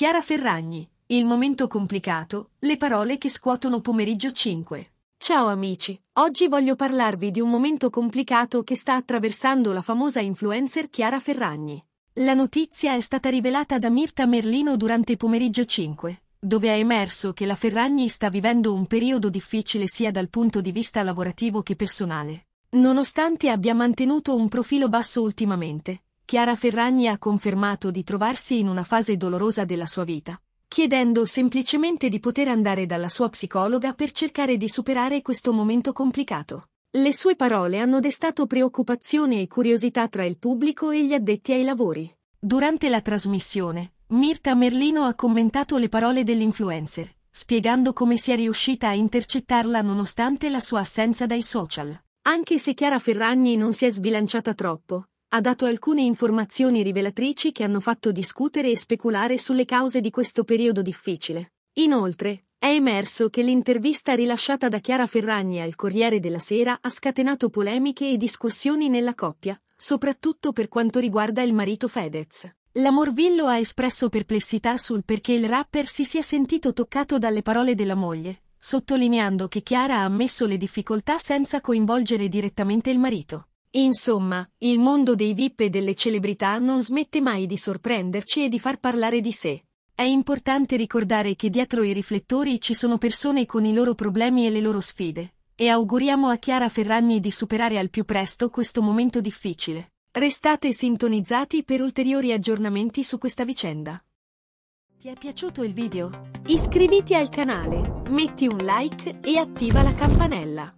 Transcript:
Chiara Ferragni, il momento complicato, le parole che scuotono pomeriggio 5. Ciao amici, oggi voglio parlarvi di un momento complicato che sta attraversando la famosa influencer Chiara Ferragni. La notizia è stata rivelata da Mirta Merlino durante pomeriggio 5, dove è emerso che la Ferragni sta vivendo un periodo difficile sia dal punto di vista lavorativo che personale. Nonostante abbia mantenuto un profilo basso ultimamente, Chiara Ferragni ha confermato di trovarsi in una fase dolorosa della sua vita, chiedendo semplicemente di poter andare dalla sua psicologa per cercare di superare questo momento complicato. Le sue parole hanno destato preoccupazione e curiosità tra il pubblico e gli addetti ai lavori. Durante la trasmissione, Mirta Merlino ha commentato le parole dell'influencer, spiegando come sia riuscita a intercettarla nonostante la sua assenza dai social. Anche se Chiara Ferragni non si è sbilanciata troppo, ha dato alcune informazioni rivelatrici che hanno fatto discutere e speculare sulle cause di questo periodo difficile. Inoltre, è emerso che l'intervista rilasciata da Chiara Ferragni al Corriere della Sera ha scatenato polemiche e discussioni nella coppia, soprattutto per quanto riguarda il marito Fedez. La Morvillo ha espresso perplessità sul perché il rapper si sia sentito toccato dalle parole della moglie, sottolineando che Chiara ha ammesso le difficoltà senza coinvolgere direttamente il marito. Insomma, il mondo dei VIP e delle celebrità non smette mai di sorprenderci e di far parlare di sé. È importante ricordare che dietro i riflettori ci sono persone con i loro problemi e le loro sfide, e auguriamo a Chiara Ferragni di superare al più presto questo momento difficile. Restate sintonizzati per ulteriori aggiornamenti su questa vicenda. Ti è piaciuto il video? Iscriviti al canale, metti un like e attiva la campanella.